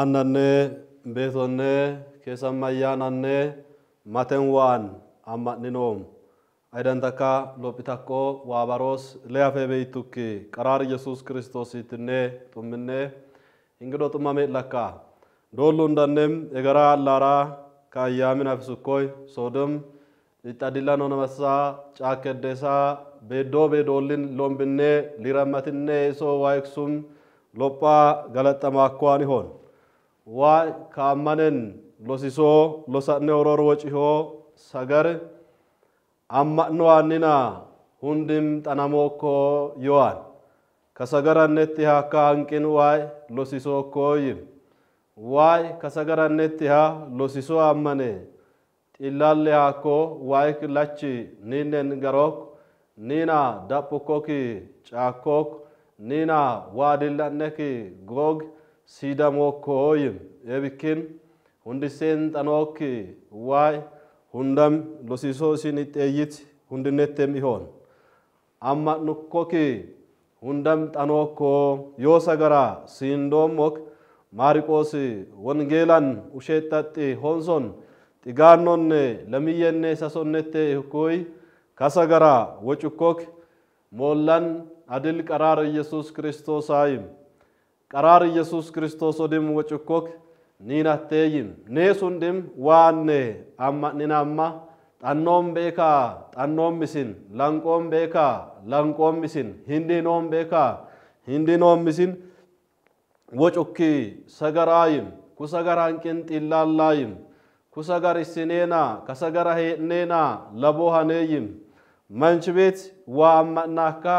አንዳንድ keessamayyaanannee maten waan amma'ninoom aydan takka lophi takko waa baroos ilee hafee beeytukki qaraar yesuus kiristoosiitinne xumminne ingido xumame lakka doollu እንዳንም የገራ አላራ ከአያምን አፍስኮይ ሶዶም ሊጣዲላ ነው ነመሳ ጫከደሳ ቤዶ ቤዶልን ሎምብኔ ሊረመትኔ ሶ ዋይክሱም ሎጳ ገለጠማኳን ይሆን ዋ ከአመንን losisoo losanne horoor wocihoo sagar amma'no aannina hundim xanamookko yo'an kasagarannetti hakka hanqin waay losisookkooyin waay kasagarannetti ha losisoo ammane xillalle haakko waayik lachi ninnen garook niina daphukkoki caakkook niina waadilla'neki goog siidamookkooyin ebikkin hundi hundiseen xanook waa'ee hundam losiisoosin ixeeyyit hundinettem ihoon amma nukkok hundam xanookko yoo sagara siindoomok ማሪቆስ ወንጌላን ውሼጣጤ ሆንሶን ጥጋኖነ ለሚየኔ ሰሶነቴ ህኮይ kasagara ወጭኮክ ሞላን adil ቀራር ኢየሱስ ክርስቶስ አይም ቀራር ኢየሱስ ክርስቶስ ወድም ወጭኮክ niinatteyim neesundim waanne amma'ninamma xannoon beekaa xannoon misin lanqoon beekaa lanqoon misin hindinoon beekaa hindinoon misin wocukki sagaraayim kusagaraan qinxillallaayim kusagar issineena ka sagara laboo haneeyim manchi beet waa amma'naakka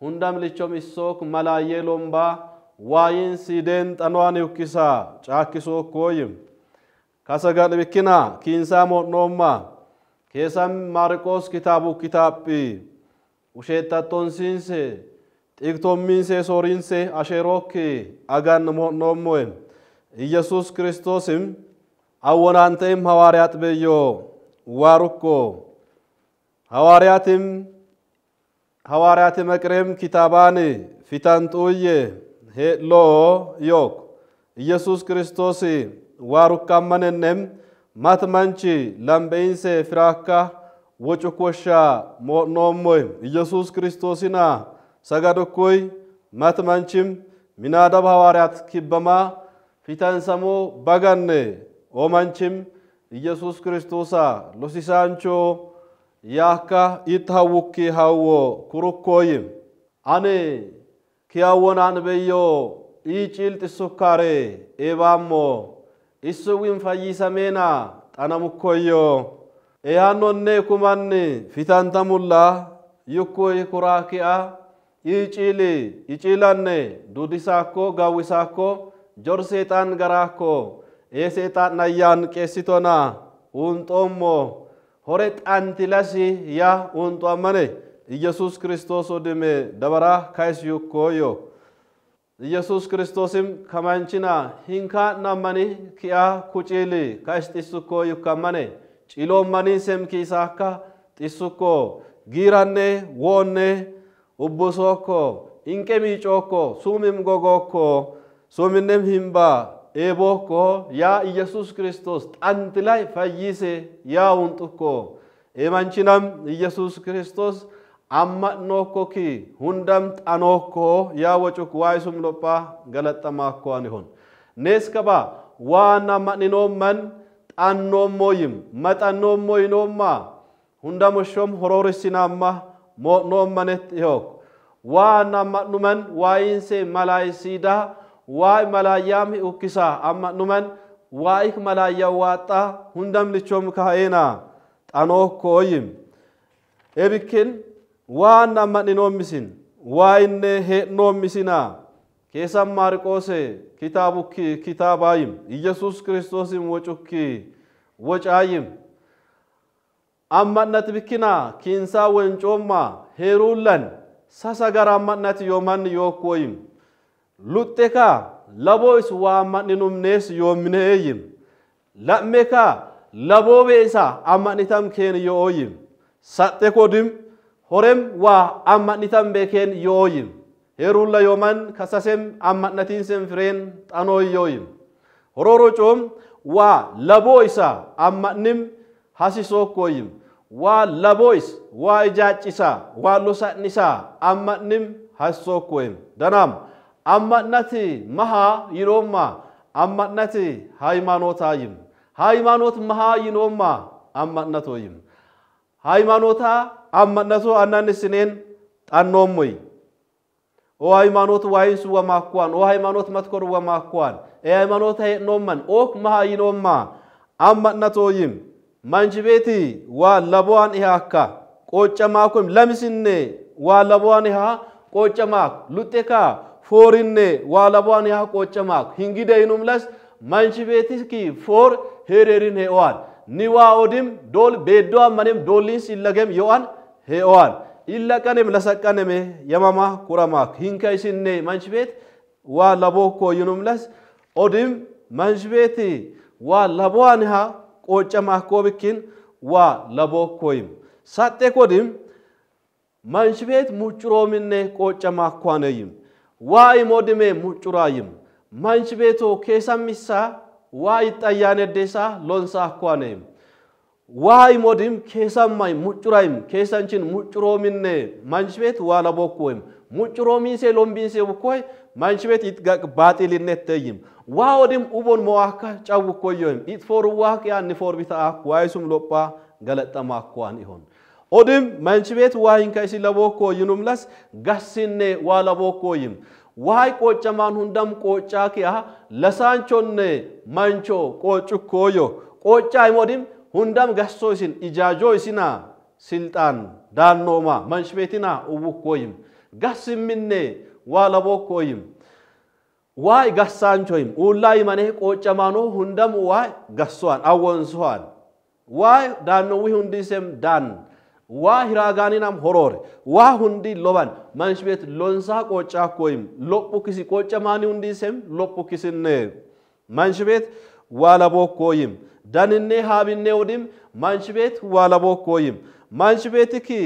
hundam lichom issook malaayyee lombaa waayin siideen xanoan yukkisaa caakkisuu kooyim kasagal bikkina kiinsaa moodhoomma keessan maariqoos kitaabu kitaabbi usheettatonsiinse xigtommiinse sooriinse asheerokki agan moodhoommoe ኢየሱስ ክርስቶስም አወናንተም ሐዋርያት በዮ ዋሩኮ ሐዋርያትም ሐዋርያት መቅረም ኪታባን ፊታን ጡዬ heedhoo yooku Yesus kiristoosii waa rukkaammanennem matmanchi lambeeyinse firaakka wocukoshshaa moo'noommoy ኢየሱስ ክርስቶስና ሰገድኩይ መትመንችም ሚናደብ ሐዋርያት ኪበማ ፊተንሰሞ በገኔ ኦመንችም ኢየሱስ ክርስቶሳ ሎሲሳንቾ ያካ ይትሐውኪ ሐዎ ኩሩኮይም አኔ kiyawwan anbeyyoo ii ciilxi sukkaare eebaammoo issu win fayyisameena xanamukkoyyoo eeyaannonne kumanni fitantamulla yukkoy kuraaki'a ii ciili iciilanne duudisaakko gawwisaakko jor seexaan garaakko ee seexaan ayyaan qeessitona uunxoommo hore xantilasi ya unxo ኢየሱስ ክርስቶስ ወድሜ ደበራ ካይስ ዩኮዮ ኢየሱስ ክርስቶስም ከማንችና ሂንካ ናመኒ ኪያ ኩጪል ካይስ ጢሱኮ ዩካመኔ ጭሎመኒ ሴም ኪሳካ ጢሱኮ ጊራኔ ወኔ ኡቡሶኮ ኢንቄሚ ጮኮ ሱሚም ጎጎኮ ሱሚንም ሂምባ ኤቦኮ ያ ኢየሱስ ክርስቶስ ጠንት ላይ ፈይሴ ያ ውንጡኮ ኤማንችናም ኢየሱስ ክርስቶስ amma'noo hundam hundamxanoo koo yaa wacuuk waa isum lophaa galaxxamaa koo ani hon nees qabaa waan amma'ninoom man xannoommoyim maxannoommoyinoommaa hundamoshom horoorisinaamma moo'noomanet ihok waan amma'numan waa'iinse malaayisiidaa waa malaayyaam hi'ukkisaa amma'numan waa'ik malaayyaawaaxxaa hundamnichom kaa'eenaa xanoo kooyim ebikkin waan amman hin oommisin waa innee heedhin oommisinaa keessan maarqoose kitaabukki kitaabaayim iyesuus kiristoosin wocukki wocaayim ammannat bikkina kiinsaa wencoomma heeruullan yoo ammannat yoomanni yookkuwoyim luxxeka labois waa ammannhinumnees yoommine eeyim ka laboo be'isa ammanitam keeni yo'ooyim saxxe kodim horem waa amma'nitan beken yooyin herulla yoman kasasem amma'natiinsen fireen xanooy yooyin hororocoom waa laboo isaa amma'nim koyim wa labois wa waa ijaaccisaa waa losa'nisaa amma'nim hasisookkoyin danaam amma'nati mahaa yinoomma amma'nati haymaanootaayim haymaanoot mahaa yinoomma amma'natoyim ሃይማኖታ አመነሱ አናንስኔን ጣኖሙይ ኦ ሃይማኖት ዋይንሱ ወማኳን ኦ ሃይማኖት መትኮር ወማኳን ኤ ሃይማኖት ሄኖመን ኦክ መሃ ይኖማ አመነቶይም ማንች ቤቲ ዋ ለቧን ኢሃካ ቆጨማኩም ለምስኔ ዋ ለቧን ኢሃ ቆጨማክ ሉጤካ ፎሪኔ ዋ ለቧን ኢሃ ቆጨማክ ሂንጊደይኑም ለስ ማንች ቤቲስኪ ፎር ሄሬሪን ሄዋል ኒዋ ኦዲም ዶል ቤዶ አመኔም ዶሊን ይለገም የዋን ሄዋን ይለቀንም ለሰቀንም የማማ ኩረማክ ሂንከይስኔ መንሽ ቤት ዋ ለቦ ኮዩኑምለስ ኦድም መንሽ ቤት ዋ ለቦዋንሃ ቆጨማ ኮብኪን ዋ ለቦ ኮይም ሳጤ ኮዲም መንሽ ቤት ሙጭሮምኔ ኳነይም ዋይ ሞድሜ ሙጭራይም መንሽ ቤቶ ኬሰሚሳ waa xayyaaneddeessaa lonsaa akkwaanee waa imodiim keessan may muccuraayim keessanchin muccuroomine manchbeet waa labokkuwem muccuroomii lombiinse bukkoy manchbeet it baaxilinetteyim waa odim ubon mo'aakka cawukkoyoyim it foruwaak yaanni forbita'aak waayisum lophaa galaxxamaakkuwaan ihon odim manchbeet waa hinka isi labokkoyinumlas gassinne waa labokkoyim ዋይ ቆጨማን ሁንደም ቆጫ ኪያ ለሳንቾነ ማንቾ ቆጩ ኮዮ ቆጫ አይሞዲም ሁንደም ገሶ ይሲን ኢጃጆ ይሲና ስልጣን ዳኖማ መንሽቤቲና እቡ ኮይም ጋስምኔ ዋለቦ ኮይም ዋይ ጋሳንቾይም ኡላይ መኔ ቆጨማኖ ሁንደም ዋይ ገሷን አወንሷን ዋይ ዳኖዊ ሁንዲሰም ዳን waa hiraagaaniinam horoore waa hundi loban mansh beet lonsaa qoccaa koyim lophu kisi qocca maani hundi sem lophu kisinne mansh beet waa laboo koyim daninne haabinne udim mansh beet waa laboo koyim mansh ki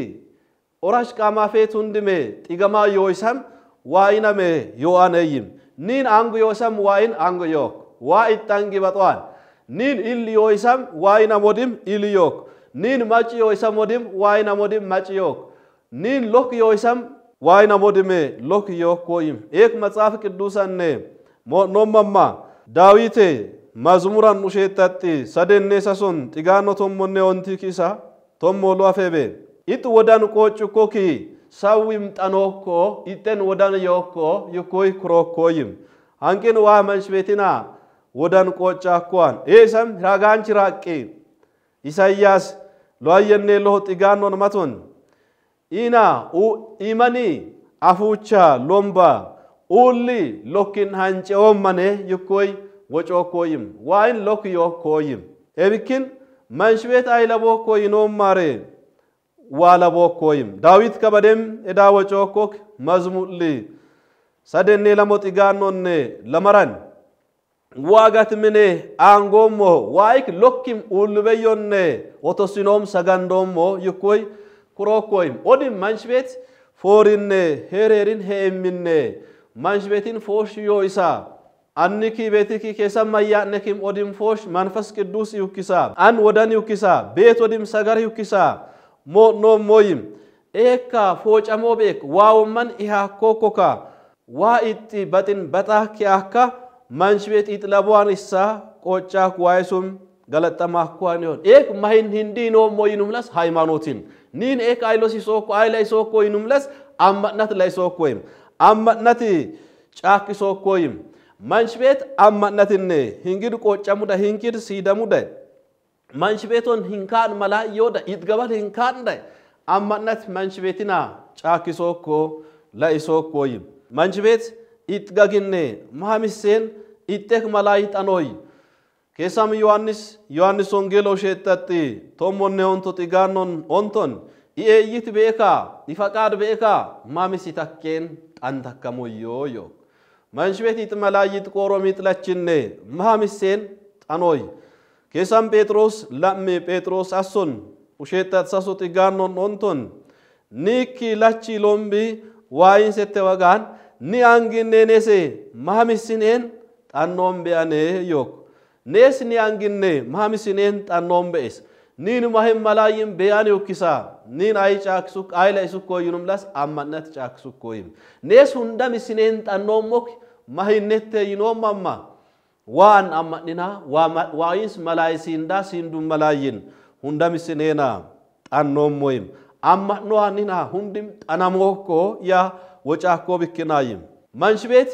orash qaamaa feet hundime xigamaa yoo isam waa iname yoo aneyyim nin angu yoo isam waa in angu yook waa ittangi baxwaan nin illi yoo isam waa inamodim illi yook niin maciyo isa modim wayna modim maciyok niin lokyo isam wayna modime lokyokoyim ek meጽሐፍ ቅዱሰኔ ኖመማ ዳዊቴ መዝሙራን ሙሼጠጢ ሰደኔሰሶን ጢጋኖ ቶሞኔ ወንቲ ኪሳ ቶሞ ሏፌቤ ኢጥ ወዳን ቆጭኮ ኪ ሰዊም ጠኖኮ ኢጤን ወዳን ዮኮ ይኮይ ክሮኮይም አንቂን ዋ መንሽ ቤቲና ወዳን ቆጫኳን ኤሰም ራጋንች ራቂ ኢሳይያስ ሎአየኔ ሎሆ ጢጋኖን መቱን ኢና ኢመኒ አፉቻ ሎምባ ኡሊ ሎኪን ሃንጨ ኦመኔ ይኮይ ኮይም ዋይን ሎክዮ ኮይም ኤብኪን መንሽቤት አይለቦ ኮይኖም ማሬ ዋለቦ ኮይም ዳዊት ከበደም እዳ ወጮ ኮክ መዝሙሊ ሰደኔ ለሞ ለሞጢጋኖኔ ለመረን Waagatimnee aangoon moo waa'ik lukkim ulbayyoinnee otosinoom sagandoomoo yukkoi kurokkooyim odin manjibet foorinnee hereerin heeminnee manjibetiin foosh yoo isaa anni kibetik keessan mayyaa neki odin foosh manfas gidduus yukisaa an wadanii yukisaa beet odin sagar yukisa moo noomoyim eekaa foocamoo beek waa'umman ihaa waa itti baxin bataa kee akka. manch beet itlabuan isa qoccaa kuwaayisum galaxamaa kuwaan yoon eek mahin hindii noommoo yinumlas haymanotin niin eek aylos isookko ayla isookko yinumlas amma'nat la isookkoyim amma'nati caak isookkoyim manch beet amma'natinne hingid qoccamuda hingid siidamuda manch beeton hinkaan malaa yooda itgabal hinkaan da amma'nat manch beetina caak isookko la isookkoyim manch beet itgaginne mahamisseen ittek malaayit anoy keessam yohannis yohannis ongelo sheettatti tommonne ontot igannon onton i eeyyit beeka i faqaad beeka mamisi takkeen xan takkamoyyoo yo manshi betit malaayit qooromit lachinne mahamisseen xanoy keessam pheexroos lamme pheexroos asson usheettat sasot igannon onton niikki lachi lombi waayin sette wagaan ni angineenese maamisineen xannoon ane yok nees ni anginne maamisineen xannoon be'es niin mahin malaayin beyan yokkisa niin ay ay caaksuk ayla isukkoyyunum las amma'nat caaksukkoyim nees hundam isineen xannoon mok mahinnette yinoom amma waan amma'nina da sindum malayin hunda hundam isineena xannoon moyim anina hundim xanamokko yaa ወጫኮ ብክናይም መንሽ ቤት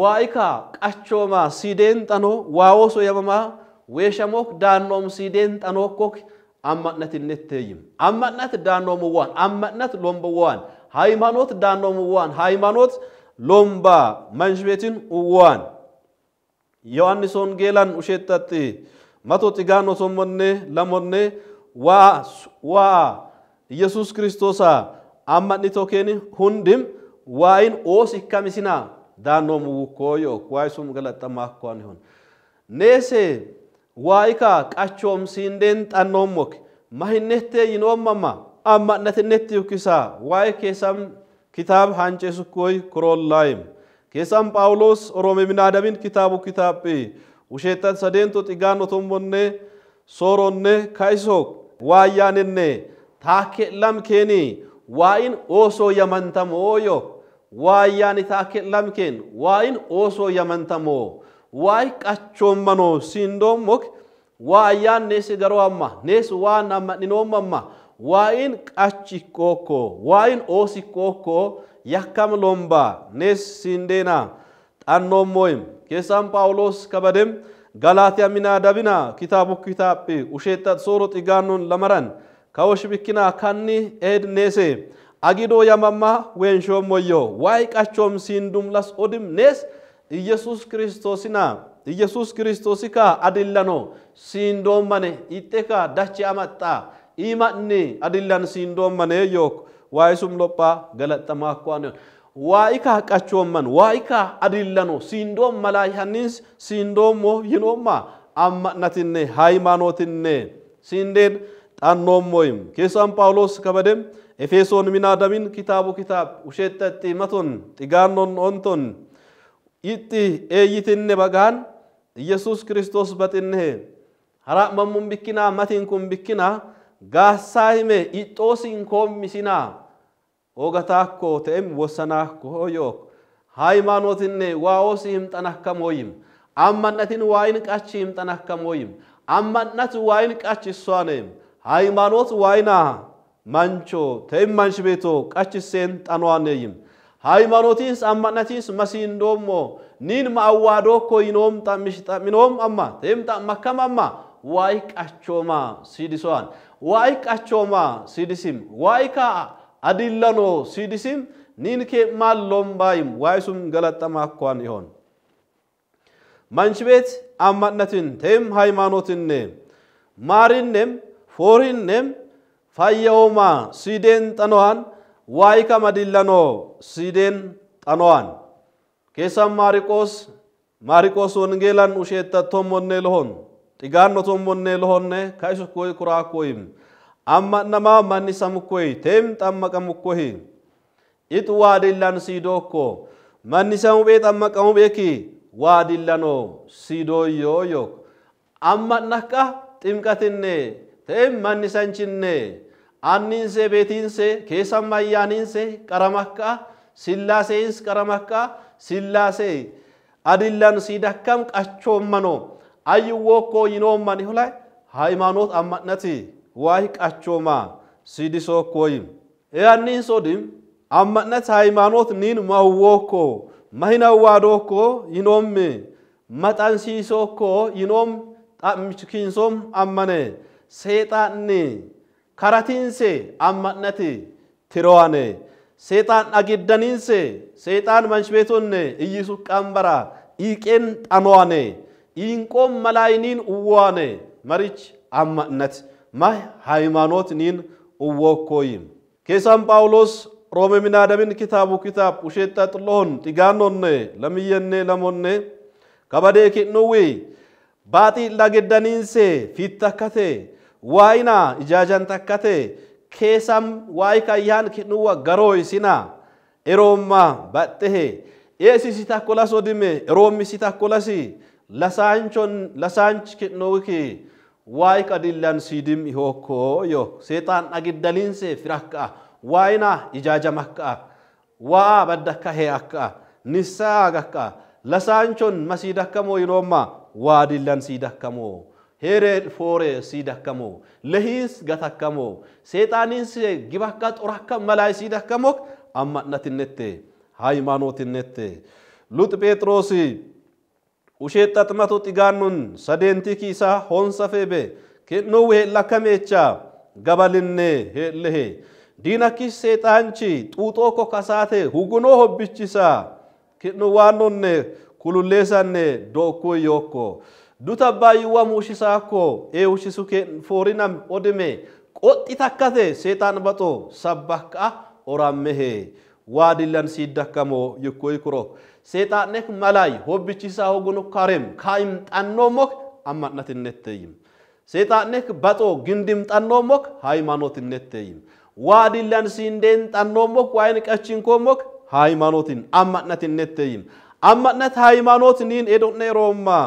ዋይካ ቀቾማ ሲዴን ጠኖ ዋወሶ የመማ ዌሸሞክ ዳኖም ሲዴን ጠኖ ኮክ አማነት ነትይም አማነት ዳኖም ዋን አማነት ሎምበ ዋን ሃይማኖት ዳኖም ዋን ሃይማኖት ሎምባ መንሽ ቤትን ዋን ዮሐንስ ወንጌላን ውሸጠጥ መቶ ጥጋኖ ሶሞኔ ለሞኔ ዋ ኢየሱስ ክርስቶሳ ammanni tokkeen hundim waayin oos ikkam isinaa daannoo muwukkooyo waayi sun galaxxamaa akkoan hun neese waayika qachoomsiin deen xannoon moke mahinnehtee yinoommama ammannatinnetti yukkisa waayi keessan kitaab hanceesukkoy koroollaayim keessan phaawulos oroome minaadabin kitaabu kitaabbi usheettan sadeento xigaanno tombonne sooronne ka'isook waayyaanenne taakke lam keenii waa'in osoo yamantamooyo waayyaan itaake lamkeen waa'in osoo yamantamoo waa'i qachoommanoo sindoommok waayyaan neesi garoo amma nees waan amma dhinoomamma waa'in qachi kookoo waa'in oosi kookoo yakkam lombaa nees sindeenaa xannoommoyim keessaan paawuloos kabadem galaatiyaa minaa dabinaa kitaabu kitaabbi usheetta sooro xigaannoon lamaran ከወሽብኪና ካኒ ኤድ ኔሴ አጊዶ ያማማ ዌንሾም ወዮ ዋይቃቸውም ሲንዱም ላስ ኦድም ኔስ ኢየሱስ ክርስቶስና ኢየሱስ ክርስቶስካ አድለኖ ሲንዶመኔ ኢጤካ ዳች አመጣ ኢማኒ አድለን ሲንዶመኔ ዮክ ዋይሱም ሎጳ ገለጠማ ኳን ዋይካ ቃቸውመን ዋይካ አድለኖ ሲንዶም መላይ ሲንዶሞ ይኖማ አማነትኔ ሃይማኖትኔ ሲንዴን ጣኖም ወይም ኬሳን ጳውሎስ ከበደም ኤፌሶን ሚናደሚን ኪታቡ ኪታብ ውሸጠጢ መቶን ጢጋኖን ኦንቶን ይጢ ኤይትኔ በጋን ኢየሱስ ክርስቶስ በጥንሄ ሀራ መሙን ቢኪና መቲንኩን ቢኪና ጋሳ ሂሜ ይጦሲን ኮሚሲና ኦገታኮ ተኤም ወሰናኮ ዮ ሃይማኖትኔ ዋኦሲ ህምጠናከም ወይም አማነትን ዋይን ቃች ህምጠናከም ወይም አማነት ዋይን ቃች እሷነም ሃይማኖት ዋይና ማንቾ ተይማንሽ ቤቶ ቀችሴን ጠኗኔይም ሃይማኖቲስ አማናቲስ መሲን ዶሞ ኒን ማአዋዶ ኮይኖም ጠምሽ ጠሚኖም አማ ተይም ጠመከም አማ ዋይ ቃቾማ ሲዲሷን ዋይ ቃቾማ ሲዲሲም ዋይ ካ አዲለኖ ሲዲሲም ኒን ኬ ማሎም ባይም ዋይሱም ገለጠማ እኳን ይሆን ማንሽ ቤት አማነትን ተይም ሃይማኖትን ማሪንም fooriin neem fayyawmaa siideen xano'aan waayika madillanoo siideen xano'aan keessan maariqoos maariqoos wongeelan usheetta tommonnee lohon xigaanno tommonnee lohonne kaisu koy kuraa koyim amma namaa manni samukoy teem xammaqamukohi ixu waadillan siidookko manni samubee xammaqamu beeki waadillanoo siidooyyoo yok amma naqa ximqatinne ta'e mannisanchinnee aanniinsee beetiinsee keessa ammayyaaniinsee qaramakkaa sillaaseenis qaramakkaa sillaasee adillan siidakkam qachoommanoo ayyuwookkoo yinoomman hula ሃይማኖት አማነት ዋይ ቃቾማ ሲዲሶኮይም ያኒን ሶዲም አማነት ሃይማኖት ኒን ማወኮ ማይናዋዶኮ ይኖም መጣን ሲሶኮ ይኖም ጣምችኪንሶም አመነ seexaanni karatiinse ammadnati tirowane seexaan dhagiddaniinse seexaan manshbeetonne iyyisu qambara iiqeen xanowane iinqoon malaayiniin uwwaane marich ammadnati mah haymaanootniin uwwookkooyin keessaan phaawulos roome minaadamin kitaabu kitaab usheetta xilloon xigaanonne lamiyyenne lamonne kabadee kinnuwi baaxii dhagiddaniinse fiittakkate waayina ijaajan takka ta'e keessam waayi kayyaan kidhuwa garoo isina eroomma badhehe eesisi takko las odime eroommisi takko lasi lasaanchon lasaanch kidhuwiki waayi qadillan siidim ihookko yo seexaan dhagiddaliinse firakka'a waayina ijaajamaakka'a waa baddakka hee'akka'a nissaa agakka'a lasaanchon masiidakkamoo iroomma waa dillan siiidakkamoo ሄሬድ ፎሬ ሲደከሞ ለሂንስ ገተከሞ ሴጣኒንስ ግባካ ጦራካ መላይ ሲደከሞ አማዕነትነት ሃይማኖትነት ሉጥ ጴጥሮስ ውሼት ጠጥመቱ ጥጋኑን ሰዴንቲኪ ኢሳ ሆንሰፌቤ ኬኖው ሄለከሜቻ ገበልኔ ሄልሄ ዲነኪስ ሴጣንቺ ጡጦኮ ከሳቴ ሁጉኖ ሆብችሳ ኬኖ ዋኖኔ ኩሉሌሰኔ ዶኩ ዮኮ duta abbaayyuwwa muushisaa akkoo ee uushisu foorinam odime qoxxi takkate seexaan baxoo sabbakka oraan mehe waa dillan siiddakkamoo yikkoo yikuro seexaannek malaay hobbichisaa hogunu karem kaayim xannoo mok ammadhatinetteyim seexaannek baxoo gindim xannoo mok haayimanotinetteyim waa dillan siindeen xannoo mok waayini qachinkoo mok haayimanotin ammadhatinetteyim ammadhnat haayimanootiniin edodhe roommaa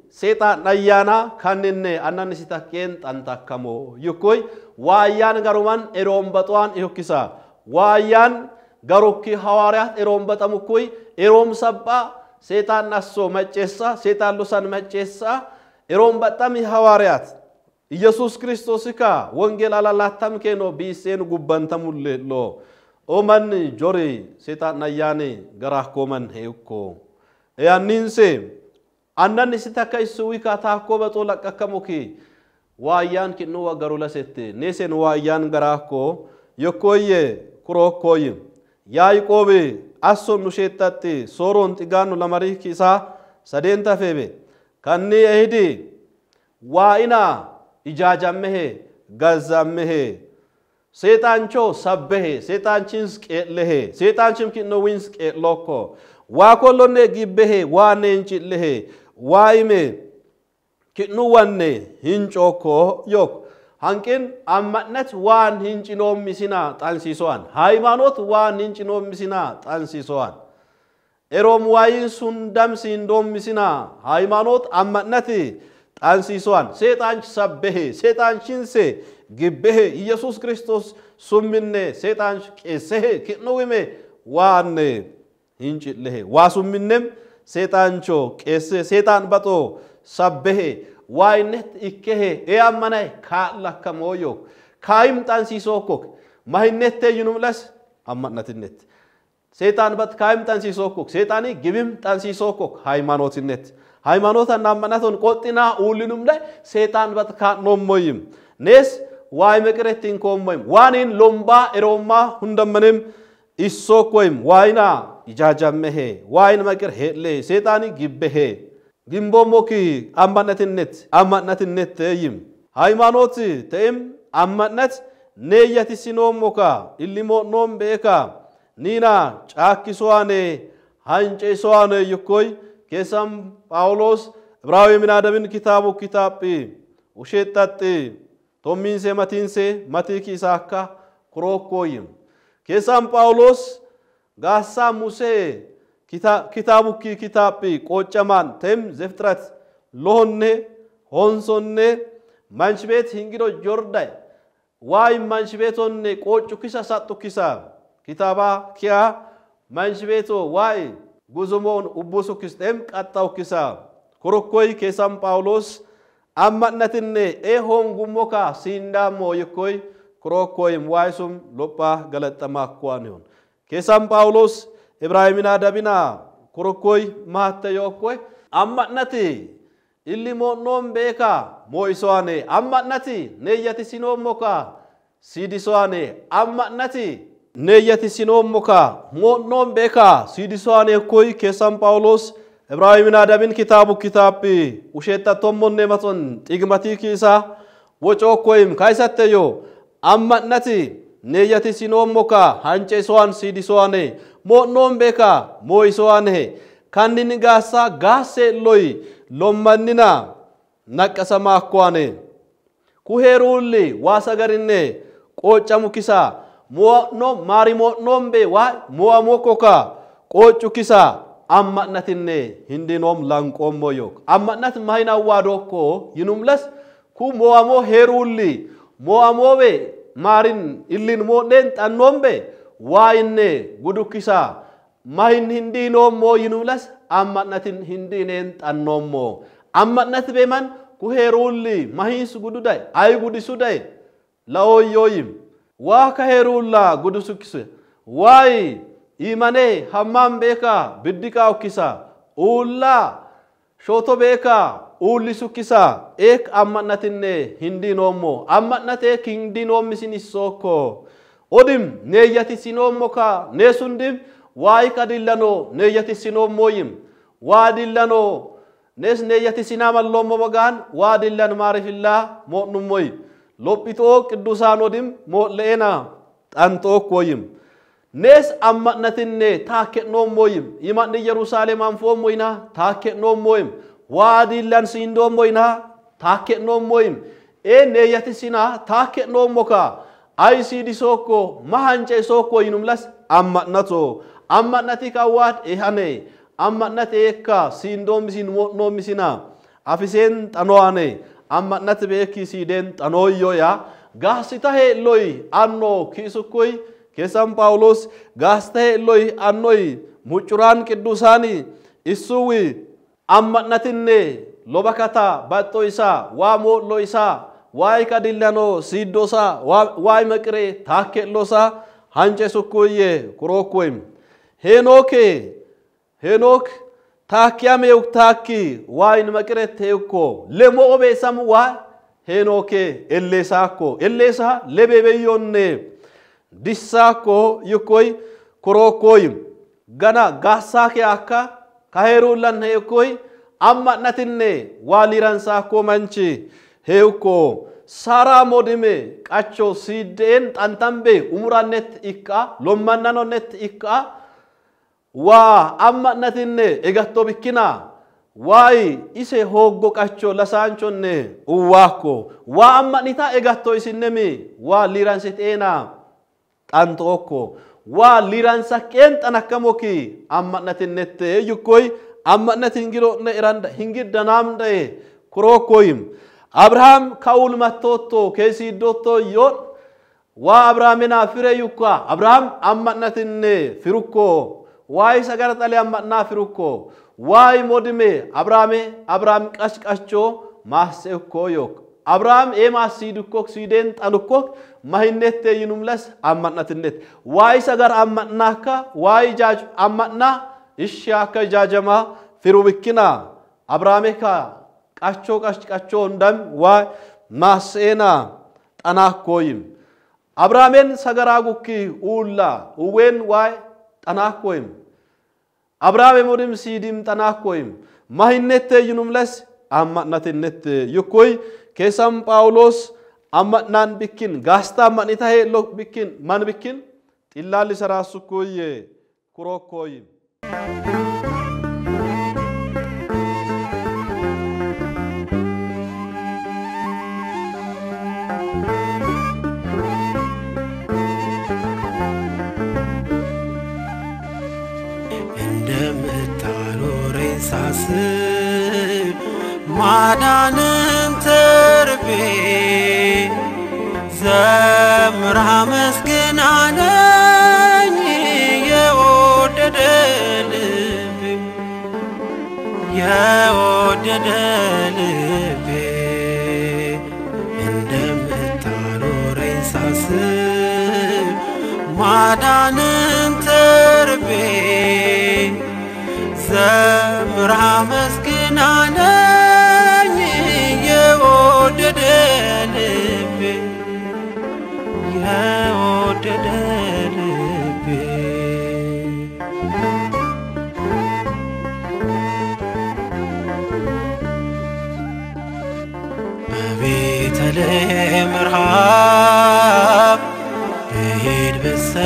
seexaan ayyaanaa kan inni annan isi takkeen xantakkamoo yukkoi waayyaan garuman eroombaxuwaan yokkisa waayyaan garukki hawaariyaat eroombaxamu kui eroomsabbaa seexaan assoo macceessaa seexaan lusan macceessaa eroombaxami hawaariyaat ኢየሱስ ክርስቶስ ካ ወንጌል አላላታም ኬኖ ቢሴን ጉበንተሙሌ ሎ ኦመን ጆሪ ሴጣን አያኔ ገራኮመን ሄኮ ያኒንሴ annan isit akka issuwi ka taakkoo baxoo laqqakkamuki waayyaan kinnu waggarula sette neesen waayyaan garaakko yokkooyye kurookkooyi yaayiqoobe asson nu sheexxatti sooroon xigaannu lamarii kiisaa sadeenta feebe kanni ehidi waa'ina ijaajamehe gazammehe seexaancho sabbehe seexaanchins qeellehe seexaanchim kinno wins waa kollonne gibbehe waa neen cillehe waayime kidhuwanne hincooko yok hanqin amma'net waan hin cinoommisina xansiisoan haaymaanoot waan hin cinoommisina xansiisoan eroom waayin sun damsiin doommisina haaymaanoot amma'nati xansiisoan seexaanch sabbehe seexaanchinse gibbehe ኢየሱስ ክርስቶስ ሱምኔ ሴጣን ቄሰሄ ክዕነዊሜ ዋነ ሂንጭልሄ ዋሱምኔም seexaancho qeesse seexaan baxoo sabbehe waa innet ikkehe eyammanae kaa'lakka mooyo kaayim xansiisookok mahinnette yunumles ammannatinnet seexaan bat kaayim xansiisookok seexaani gibim xansiisookok haymanotinnet ሃይማኖት እናመናቶን ቆጥና ውልንም ላይ ሴጣን በትካ ኖሞይም ኔስ ዋይ መቅረት ኢንኮሞይም ዋኔን ሎምባ ኤሮማ ሁንደመንም isso koim waina mehe, wain makir hele setani gibbe he. Gimbo seetani gibbehe gimbomoki ammannetinnet net teyim teyim, sinom moka, ሃይማኖት ተይም አማነት ነየትሲኖሞካ ኢሊሞኖም ቤካ ኒና ጫኪሷኔ ሃንጨሷኔ ይኮይ ኬሳም ጳውሎስ ዕብራዊ ምናደብን ኪታቡ ኪታብ ውሼጣጥ ቶሚንሴ መቲንሴ መቲኪ ኢሳካ ኩሮኮይም keessaan Phaawulos gaassaa Musee kitaabukki kitaabbi qoocamaan tem zeftirat lohonne honsonne manchi beet hingido jorday waa manchi beetonne qoocukkisa saxukkisa kitaaba kiya manchi beeto waa guzumoon ubbusukkis dem qaxxawukkisa korokkoy keessaan Phaawulos ammannatinne ee hongummoka siindaamoo yekkoy ክሮኮይም ዋይሱም ሎጳ ገለጠማ ኳን ይሁን ኬሳም ጳውሎስ እብራሂምና ደቢና ኩርኮይ ማተ ዮኮይ አማነቲ ኢሊ ሞኖም ቤካ ሞይሶዋኔ አማነቲ ነየቲ ሲኖሞካ ሲዲሶዋኔ አማነቲ ነየቲ ሲኖሞካ ሞኖም ቤካ ሲዲሶዋኔ ኮይ ኬሳም ጳውሎስ እብራሂምና ደቢን ኪታቡ ኪታብ ውሸጣ ቶሞኔ መቶን ጢግመቲ ኪሳ ወጮኮይም ካይሰተዮ amman'ati neeyyati sinoomoka hancee so'an siidi so'ane mo'noon beeka moo'i so'ane kannin gaassaa gaasee loyi lommannina naqqasamaa akkoane kuheeruulli waa sagarinne qooccamu kisa mo'no maari mo'noon bee waa mo'amoo koka qooccu kisa አማዕነትኔ ሂንዲኖም ላንቆሞ ዮክ አማዕነት ማይናዋዶ እኮ ይኑምለስ ኩሞዋሞ ሄሩሊ mo'amoobe maarin illin moodheen xannoombe waa inne gudukkisaa mahin hindiinoommoo yinuulas amma'natin hindiineen xannoommoo amma'nat beeman kuheeruulli mahiis gududay ay gudisuday la'ooyyooyim waa kaheeruullaa gudusukkise waay imane hammaan beekaa biddikaa ukkisa uullaa shoto beeka uulli sukkisaa eek amma'natinne hindinoommo amma'nate eek hindinoomisin issookko odim neeyyatisinoommoka neesundim waayi qadillano neeyyatisinoommoyim waa dillano nees neeyyatisinamalloommo magaan waa dillan maarifillaa moodhummoy lophitoo qidduusaan odim moodle'ena xanxookkoyim ኔስ አማጥነትኔ ታኬኖሞይም ይማን ኢየሩሳሌም አንፎሞይና ታኬኖሞይም ዋዲላን ሲንዶሞይና ታኬኖሞይም ኤኔ የትሲና ታኬኖሞካ አይሲዲ ሶኮ ማሃንጨ ሶኮ ይኑምለስ አማጥነቶ አማጥነቲ ካዋድ ኢሃኔ አማጥነት ኤካ ሲንዶምሲን ሞኖምሲና አፊሴን ጠኖዋኔ አማጥነት ቤኪ ሲዴን ጠኖዮያ ጋሲታሄ ሎይ አኖ ኪሱኩይ keessan Phaawulos gaas ta'e illooyi annooyi mucuraan qidduusaanii issuuwi ammadnatinne loba kataa baxxoo isaa waa moodloo isaa waa'ee kadillanoo siiddoo isaa waa'ee maqiree taakkeelloo isaa hanqe sukkuuyye kurookuweem heenooke heenook taakkiyame taakki waa'een maqiree teekko lemoo obeessamu waa heenooke elleesaakko elleesaa lebeebeyyoonne. dissaakko koo yokoy gana gaassaa kee akka kaheeruu lan heekooy amma natinne koo manchi heekoo saraa modime qacho siideen xanxanbe umuranet ikka lommannanonet ikka waa amma natinne egatto ise hooggo qacho lasaanchonne uwwaakko waa amma'nita egatto isinnemi waa liiransiteena xan tokko waa liransa qeenxan akkamokii amma'natinnette eeyyukkoy amma'nat hingiro'ne iranda hingiddanamda'e kurokkoyim abrahaam ka'ulmattotto keesiiddotto yoo waa abraaminaa fireyyukka abrahaam amma'natinne firukko isa waay sagarxale amma'naa firukko waay modime abraame abraam qashqashcho maasekkoo yok abraam ee maasiidukko siideen xanukko mahinnettee yinumles ammannatinnet waa'is agar ammannaakka waa ijaaj ammannaa ishee akka ijaajamaa firu bikkinaa abrahaamee kaa qachoo qachoo hundam waa maaseenaa xanaakkooyim abrahaameen sagaraa gukkii uullaa uween waa xanaakkooyim abrahaame mudim siidim xanaakkooyim mahinnette yinumles ammannatinnet yukoy kesam paulos አመጥናን ብኪን ጋስታ መጥኒታ ሄሎ ብኪን ማን ብኪን ጢላሊ ሰራሱ ኮይ ኩሮ ኮይ እንደምታሎ ሬሳስ ማዳን አምርሃ መስግን አለኝ የወደደ ልብ የወደደ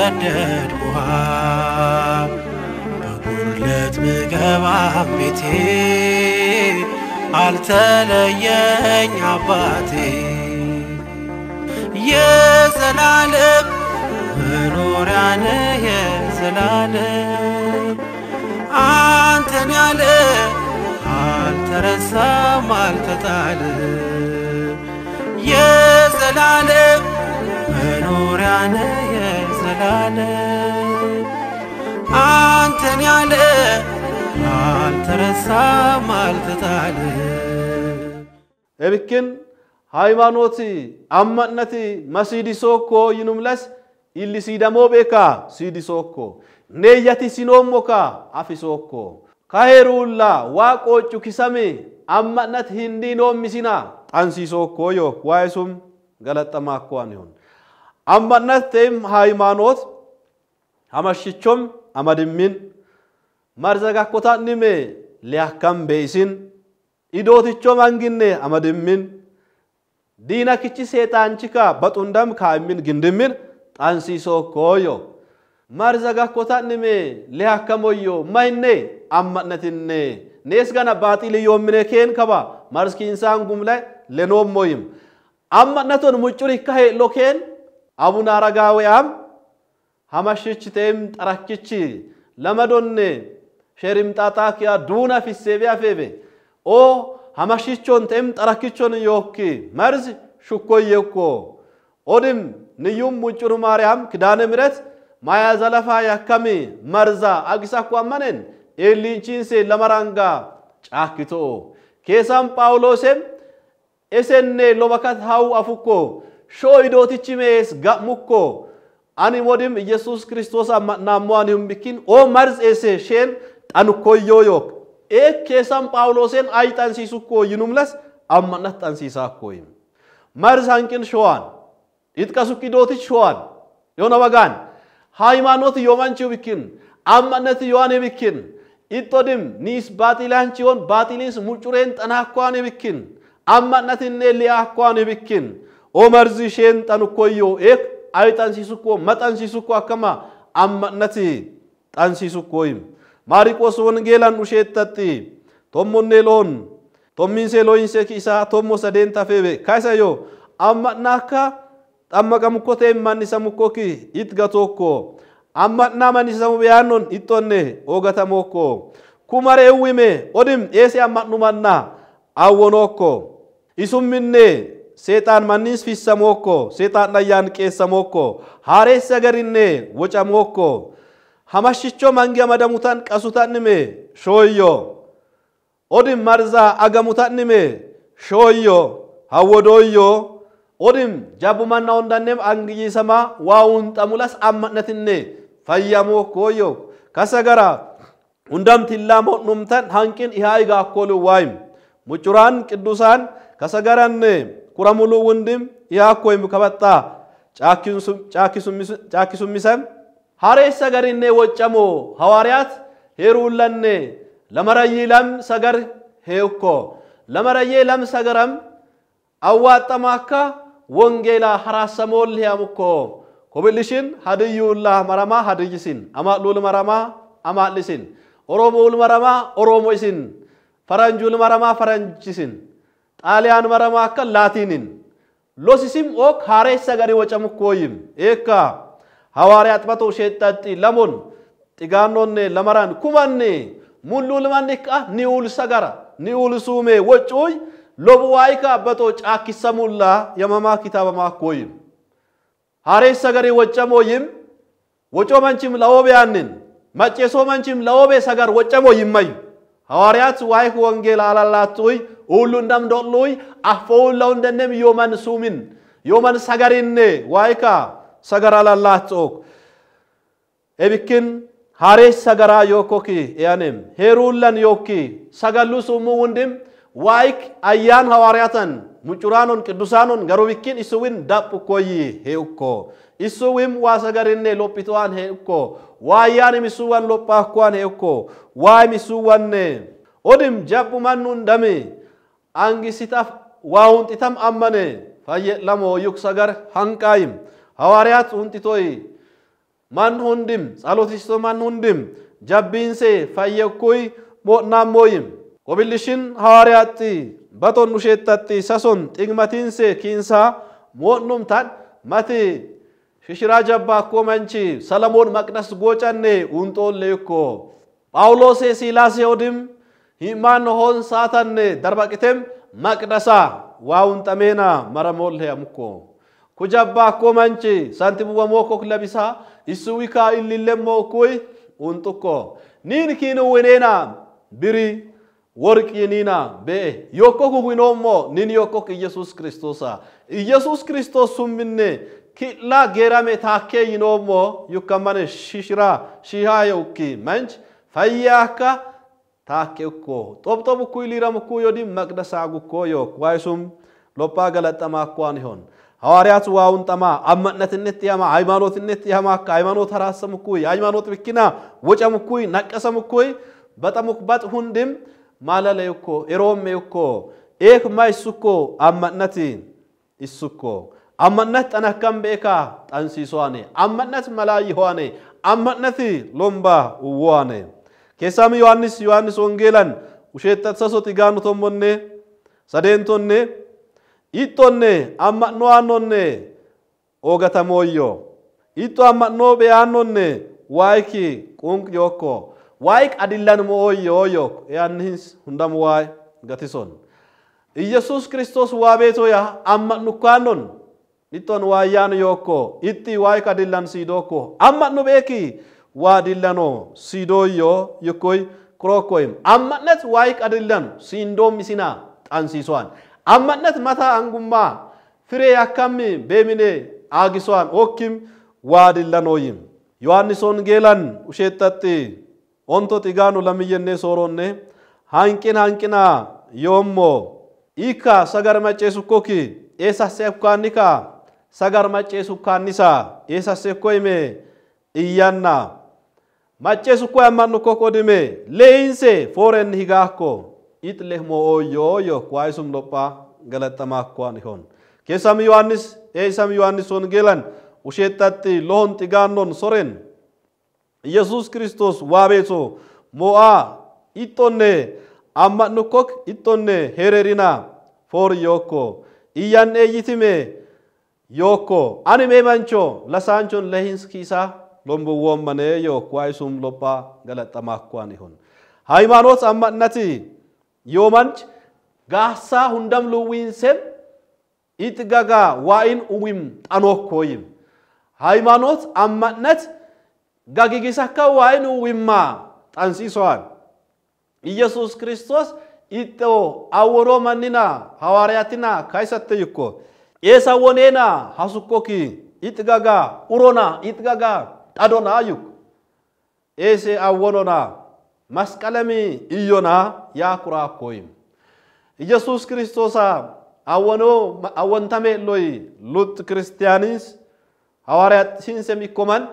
በቀደድ ውሃ በጉድለት ምገባም ቤቴ አልተለየኝ አባቴ የዘላለም መኖሪያን የዘላለም አንተን ያለ አልተረሳም አልተጣለ የዘላለም መኖሪያን ለዘላለም አንተን ያለ አልተረሳም አልተጣለም። ኤብክን ሃይማኖት አመነት መሲዲ ሶኮ ይኑምለስ ኢሊ ሲደሞ ቤካ ሲዲ ሶኮ ኔየቲ ሲኖሞካ አፊ ሶኮ ካሄሩላ ዋቆጩ ኪሰሜ አመነት ሂንዲ ኖሚሲና ጠንሲሶኮ ዮ ዋይሱም ይሁን አማነቴም ሃይማኖት ሀመሽቾም አመድሚን መርዘጋኮታ ኒሜ ሊያካም ቤይሲን ኢዶትቾም አንግኔ አመድሚን ዲናክቺ ሴጣንቺካ በጡንደም ካሚን ግንድሚን ጣንሲሶ ኮዮ መርዘጋኮታ ኒሜ ሊያከሞዮ ማይኔ አማነትኔ ኔስ ገና ባጢል ዮምኔ ኬን ከባ መርስኪንሳን ጉም ላይ ለኖሞይም አማነቶን ሙጩሪ ካሄ ሎኬን አቡነ አረጋውያም ሐማሽች ቴም ጠራኪች ለመዶኔ ሼሪም ጣጣኪያ ዱና ፊሴቢያ ፌቤ ኦ ሐማሽቾን ቴም ጠራኪቾን ዮኪ መርዝ ሹኮየኮ ኦድም ንዩም ሙጭሩ ማርያም ክዳነ ምረት ማያ ዘለፋ ያከሚ መርዛ አግሳ ኳመነን ኤሊንቺንሴ ለመራንጋ ጫክቶ ኬሳም ጳውሎሴም ኤሴኔ ሎበካት ሀው አፉኮ ሾ ኢዶትችሜስ ጋሙኮ አኒ ወድም ኢየሱስ ክርስቶስ ናሟን ሁምብኪን ኦ መርዝ ኤሴ ሼን ጠንኮዮ ዮክ ኤ ኬሳን ጳውሎሴን አይ ጠንሲሱኮ ይኑምለስ አመነት ጠንሲሳኮይም መርዝ አንቅን ሸዋን ይጥቀሱክ ኢዶትች ሸዋን የሆነ በጋን ሃይማኖት ዮማንቺው ብኪን አመነት ዮዋን ብኪን ኢጦድም ኒስ ባጢላን ቺዮን ባጢሊስ ሙጩሬን ጠናኳን ብኪን አመነትኔ ሊያኳን ብኪን Omar zishen tanukoyo ek ai tan sisukko matan sisukko akama amma nati tan sisukkoim mari kos wongelan usheta ti. tominse loin se kisa tomosaden tafebe kaisa yo amma naka amma kamukote manni samukoki itgatokko amma namani samubyanon itonne ogatamokko kumare uime odim ese amma numanna awonoko isumine. seexaan mannis fissa mokkoo seexaan dhayyaan qeessa mokkoo haareessa garinnee waca mokkoo hamashichoo mangi amadamutan qasutannime shooyyoo odin marzaa agamutannime shooyyoo hawwodooyyoo odin jabbumanna hondannem angiyisamaa waawunxamulas amma'natinne fayya mokkooyyoo kasa gara hundamtillaa modhumtan hanqin ihaayiga akkoolu waayim mucuraan qidusaan kasa garanne ኩረሙሉ ውንድም ያኮ ወይም ከበጣ ጫኪሱሚሰም ሀሬስ ሰገሪኔ ወጨሞ ሐዋርያት ሄሩለኔ ለመረይ ለም ሰገር ሄኮ ለመረዬ ለም ሰገረም አዋጠማካ ወንጌላ ሐራሰሞል ያምኮ ኮብልሽን ሀድዩላ መረማ ሀድይሲን አማሉል መረማ አማልሲን ኦሮሞውል መረማ ኦሮሞይሲን ፈረንጁል መረማ ፈረንጅሲን ጣሊያን መረማከ ላቲንን ሎሲሲም ኦክ ሀሬሰ ገሪ ኮይም ኤካ ሐዋርያ ጥበቶ ሼጣጢ ለሞን ጢጋኖኔ ለመራን ኩመኔ ሙሉ ልመኒካ ኒውል ሰገራ ኒውል ሱሜ ወጩይ ሎብዋይካ በቶ ጫኪሰሙላ የመማ ኪታበማ ኮይም ሀሬሰ ገሪ ወጨሞይም ወጮ መንችም ለኦቤያንን መጬሶ መንችም ለኦቤ ሰገር ወጨሞ ይመዩ Hawaarriyyaatti waa'ikoo geela haala dam ulluu ndaamnoolloo affoowwan laawundi inni yooman suumin yooman sagarinne waa'ika sagara haala allaattoo ebikkin haaree sagaraa yookiin ee'an heeruun laan yookiin sagallus uumuu hundi waa'ika ayyaan hawaarriyyaa ta'an mucuraanoon qiddusaanoon garuu eebikkin isuun daabba ukko. isuwim waasagarinne lophitoan ukko waayyaanim isuwwan hee ukko waayim isuwwanne odim jabbumannuun dami angisitaf waa hunxitam ammane fayyedlamo yuksagar hanqaayim hawaariyaat hunxitoy man hundim tsalotisto man hundim jabbiinse fayyekkuy mo'naammooyim qobillishin hawaariyaatti baton usheettatti sason xigmatiinse kiinsaa mo'numtan mati ሽሽራ ጀባ እኮ መንቺ ሰለሞን መቅደስ ጎጨኔ ኡንጦሌ እኮ ጳውሎሴ ሲላሴ ወድም ሂማን ሆን ሳተኔ ደርበቅቴም መቅደሳ ዋውን ጠሜና መረሞል ያምኮ ኩጀባ እኮ መንቺ ሰንቲቡወሞ ኮክለቢሳ እሱዊካ ኢሊሌሞ እኩይ ውንጡኮ ኒን ኪን ወኔና ብሪ ወርቅ ኒና ቤኤ ዮኮኩ ሁኖሞ ኒን ዮኮክ ኢየሱስ ክርስቶሳ ኢየሱስ ክርስቶስ ሱምኔ kila gerame takkee mo yukamane shishiraa shihaa yookiin manch fayaka fayyaa top taakke ukkoo xobxob ukkuu iliiram ukkuu yodin maqdasaa gukkoo kwaisum lopa loppaa galaxamaa kwani hon waun tama ሐዋርያት ዋውን ጠማ አመነትነት ያማ ሃይማኖትነት ያማ ከሃይማኖት ራሰምኩይ ሃይማኖት ብኪና ወጨምኩይ ነቀሰምኩይ በጠሙክ በጥ ሁንድም ማለለይ እኮ ek mai suko ማይሱኮ አመነት እሱኮ አመነት ጠነከም ቤካ ጠንሲሷኔ አመነት መላይ ሆኔ አመነት ሎምባ ውዋኔ ኬሳም ዮሐንስ ዮሐንስ ወንጌላን ውሸት ውሸተተሰሶት ይጋኑ ቶሞኔ ሰዴንቶኔ ይጦኔ አመኖዋኖኔ ኦገተሞዮ ይጦ አመኖ በያኖኔ ዋይኪ ቁንቅ ዮኮ ዋይቅ አዲላን ሞዮ ዮዮ ያንህንስ ሁንዳም ዋይ ገቲሶን ኢየሱስ ክርስቶስ ዋቤቶያ አመኑኳኖን itton waayyaanu yookko itti waay ka dillan siidokko amma'nu beeki waa dillano siidooyyo yokkoy kurokkoyim amma'net waay ka dillanu siindoomisina xansiisoan amma'net mataa angummaa firee akkammi beemine aagisoan okkim waa dillanoyim yohannis ongeelan usheettatti ontoti gaanu lamiyyenne sooronne hanqin hanqina yoommo ikka sagar maceesukkoki eesas seefkaannikaa sagar maceesu kaannisa eesasse me iyanna macce me ammannu ko kodime leeyinse foorenni higaakko yo moo'ooyyooyyo kuwaayisum galatama galaxamaakkoan ihon keessam yohannis sam yohannis wongeelan lon lohon non soren Yesus ኢየሱስ ክርስቶስ ዋቤሶ ሞአ kok አማኑኮክ hererina for yoko iyan e yitime Yoko, anime mancho, lasanchon lehins kisa lombowom mane yoku አይሱም ሎባ ገለጠማኳን ይሁን ሃይማኖት አማነት ዮማንች ጋሳ ሁንደም ልዊንሴም ኢጥጋጋ ዋኢን ኡዊም ጣኖኮይም ሃይማኖት አማነት ጋጊጊሳካ ዋይን ዊማ ጣንሲሶዋል ኢየሱስ ክርስቶስ ኢጦ አወሮ መኒና ሐዋርያትና ካይሰትይኮ 예사원에나 하수코키 이트가가 우로나 이트가가 따도나 아육 에세 아원오나 마스칼레미 이요나 야쿠라 코임 ኢየሱስ ክርስቶሳ አወኖ አወንተሜ ሎይ ሉጥ ክርስቲያንስ ሐዋርያት ሲንስ የሚኮመን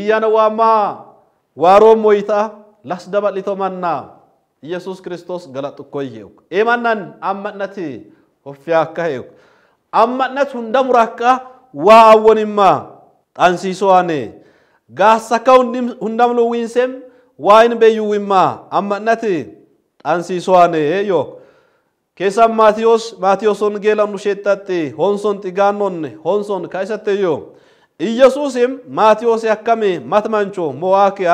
እያነዋማ ዋሮም ሞይታ ላስደበል ኢቶማና ኢየሱስ ክርስቶስ ገለጥ ኮየው ኤማናን አመነት ሆፊያ አካሄው amman'at hunda murakka waa awwanimmaa xansiisoane gaassakka hundam luwwiinsem waayin beeyyuwimmaa amman'ati xansiisoane yo keessan maatiyos maatiyos ongeelan usheexxaxi honson xigaannonne honson ka'isatte yo ኢየሱስም ማቴዎስ ያከሜ ማትማንቾ ሞዋኪያ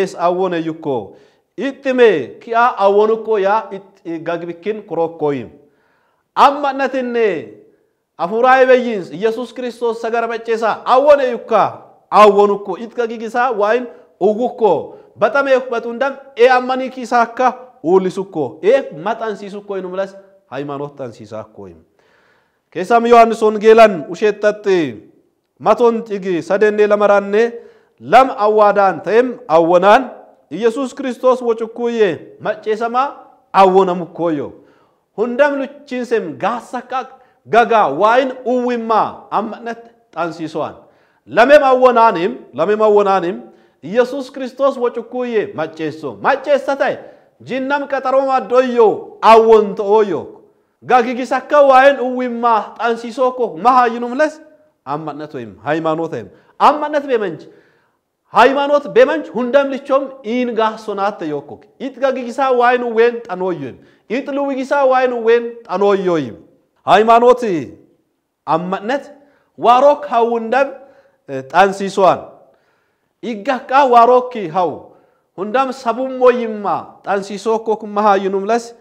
ኤስ አወነ ይኮ ኢጥሜ ኪያ አወንኮ ያ ጋግብኪን ኩሮኮይም አማነትኔ አፉራይ በይንስ ኢየሱስ ክርስቶስ ሰገረ መጨሳ አወነ ዩካ አወኑ እኮ ኢትቀጊግሳ ዋይን እው እኮ በጠመ የኩበቱ እንደም ኤ አመኒ ኪሳካ ኡልሱ እኮ ኤ መጠንሲሱ እኮ ይኑ ምለስ ሃይማኖት ጠንሲሳ እኮ ይም ከሳም ዮሐንስ ወንጌላን ውሼጠጥ መቶን ጭግ ሰደኔ ለመራኔ ለም አዋዳን ተም አወናን ኢየሱስ ክርስቶስ ወጭኩዬ መጨሰማ አወነም እኮዮ ሁንደም ሉቺንሴም ጋሰቃቅ ገጋ ዋይን ኡዊማ አመነት ጠንሲሷን ለሜመወናኒም ለሜመወናኒም ኢየሱስ ክርስቶስ ወጭኩዬ መጬሶ መጬሰታይ ጂናም ቀጠሮም አዶዮ አወንተ ኦዮ ጋጊጊሳካ ዋይን ኡዊማ ጠንሲሶኮ መሃይኑም ለስ አመነት ወይም ሃይማኖት ወይም አመነት ቤመንች ሃይማኖት ቤመንች ሁንደም ልቾም ኢን ጋሶናተ ዮኮክ ኢት ጋጊጊሳ ዋይን ዌን ጠኖዮይም ኢት ልውጊሳ ዋይን ዌን ጠኖዮይም ሃይማኖት አመነት ዋሮክ ሀው እንደብ ጣንሲሷን ይጋቃ ዋሮክ ሀው ሁንዳም ሰቡም ወይማ ጣንሲሶ ኮኩማ ይኑምለስ ለስ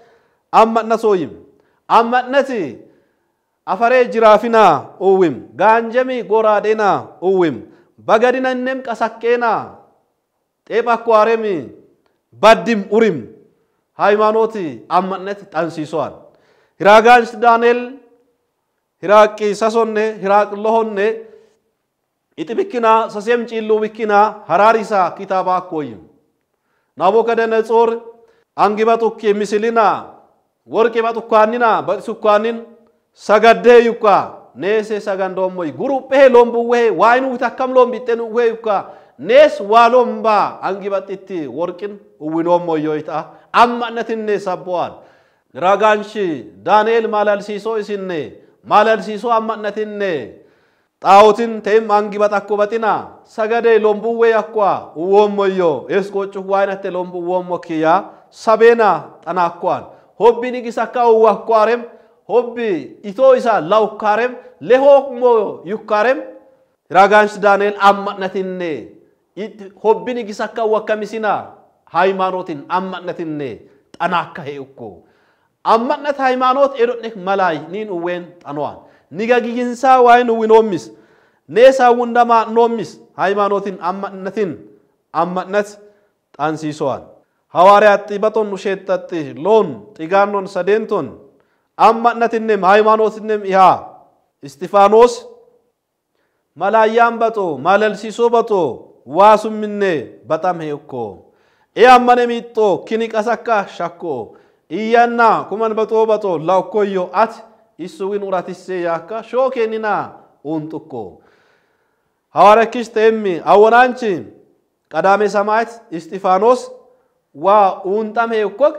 አመነት ወይም አመነት አፈሬ ጅራፊና ኡዊም ጋንጀሚ ጎራዴና ኡዊም በገዲና እኔም ቀሳቄና ጤባኳሬም ኳሬም ኡሪም ሃይማኖት አመነት ጣንሲሷን ሂራጋንስ ዳንኤል ሂራቂ ሰሶነ ሂራቅ ለሆነ ኢጥ ብኪና ሰሴም ጭሉ ብኪና ሀራሪሳ ኪታባ ኮይም ናቡከደነጾር አንግበጡኪ ምስልና ወርቅ በጡኳኒና በጥሱኳኒን ሰገዴ ይኳ ኔሴ ሰገንዶሞይ ጉሩጴሄ ሎምቡ ውሄ ዋይኑ ውታከም ሎም ቢጤን ውሄ ይኳ ኔስ ዋሎምባ አንግበጢቲ ወርቅን እዊኖሞዮይታ አማነትን ኔ ሰቦዋል ራጋንሺ ዳንኤል ማላልሲሶ ኢሲኔ ማላልሲሶ አማነቲኔ ጣዖትን ተይም አንጊ አኮ በጢና ሰገዴ ሎምቡዌ አኳ እወሞዮ ኤስቆጩ ዋይነቴ ሎምቡ እወሞ ኪያ ሰቤና ጠናኳን ሆቢ ንጊስ አካ ሆቢ ኢቶ ኢሳ ላውካሬም ለሆሞ ዩካሬም ራጋንሽ ዳንኤል አማነቲኔ ሆቢ ንጊስ አካ ወከሚሲና ሃይማኖትን አማነቲኔ ጠናካ ሄኡኮ አመነት ሃይማኖት ኤዶኔክ መላይ ኒን ኡዌን ጠኖዋን ኒጋጊይንሳ ዋይን ዊኖሚስ ኔሳ ደማ ኖሚስ ሃይማኖትን አመነትን አመነት ጠንሲሶዋን ሐዋርያት ጢበቶን ውሼጠጥ ሎን ጢጋኖን ሰዴንቶን አመነትንም ሃይማኖትንም ይሃ እስጢፋኖስ መላያም በጦ ማለልሲሶ በጦ ዋሱምኔ በጣም ሄኮ ኤ አመነ ሚጦ ኪኒቀሰካ ሸኮ iyyanna kuman baxoo baxoo lakkoyyo ati issuwin uratisse yaakka shoo kennina uun xukko ሐዋርያክሽ ጤሚ አወናንቺ ቀዳሜ ሰማዕት እስጢፋኖስ ዋ ኡንጣም ሄኮክ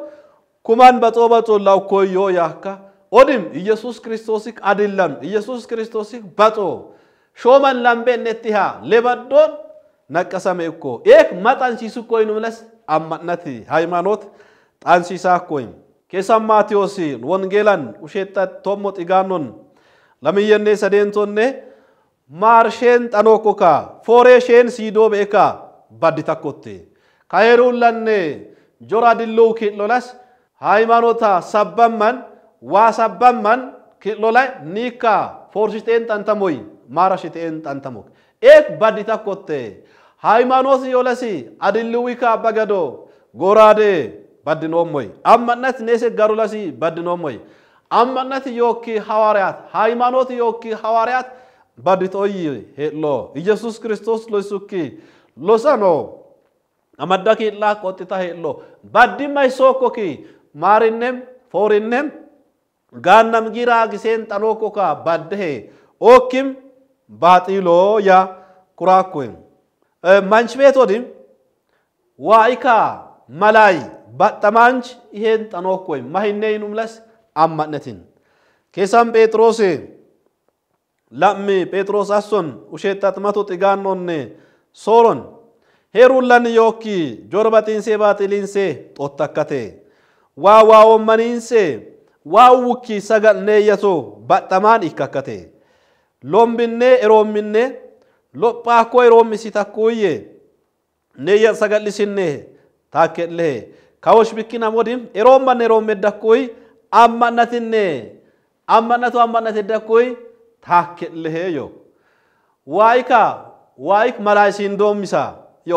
ኩማን በጾ በጾ ላውኮዮ ያካ ኦድም ኢየሱስ ክርስቶስክ አድለም ኢየሱስ ክርስቶስክ በጾ ሾመን ላምቤ ነቲሃ ሌበዶን ነቀሰሜ እኮ ኤክ መጠን ሲስኮይኑምለስ አማነት ሃይማኖት ጣንሲሳኮይም keessa maatiyoosiin wangeelaan usheetattoommo xigaannon lammiyyannee sadeentonne maarsheen xanoo kokaa fooree sheen siidoo beekaa baddi takkotte kayeruullanne jora dilluu kiidlolas haayimaanota sabbamman waa sabbamman kiidlola niikaa foorshiteen xantamoy maarashiteen xantamo eeg baddi takkotte haayimaanooti yoolasi adilluwikaa bagado goraadee በድኖም ወይ አመነት ኔሴ ገሩለሲ በድኖም ወይ አመነት ዮኪ ሐዋርያት ሃይማኖት ዮኪ ሐዋርያት በድጦይ ሄሎ ኢየሱስ ክርስቶስ ሎሱኪ ሎሰኖ አመዳኪ ላ ቆጥታ ሄሎ ባዲማይ ሶኮኪ ማሪኔም ፎሪኔም ጋናም ጊራ ጊሴን ጠኖኮካ ባደሄ ኦኪም ባጢሎ ያ ኩራኩን ማንች ቤት ወዲም ዋኢካ መላይ baxxamaa anji iheen xanoo koy mahinnee numlas ammadnatin keessaan phexros lamme phexros asson usheetatmatu xigaannonne sooron heeruullan yookki jorba xiinsee baatiliinsee xottakkate waa waawomaniinsee waa wukki sagalneeyyato baxxamaan ikkakkate lombinne eroomminne lophaa koo eroommisi takkuuyye neeyya sagal'isinne taakkellee ከወሽብኪ ነሞዲም የሮመን የሮሜ ደኩይ አማነትኔ አማነቱ አማነት ደኩይ ታክልሄ ዮ ዋይካ ዋይክ መላይ ሲንዶሚሳ ዮ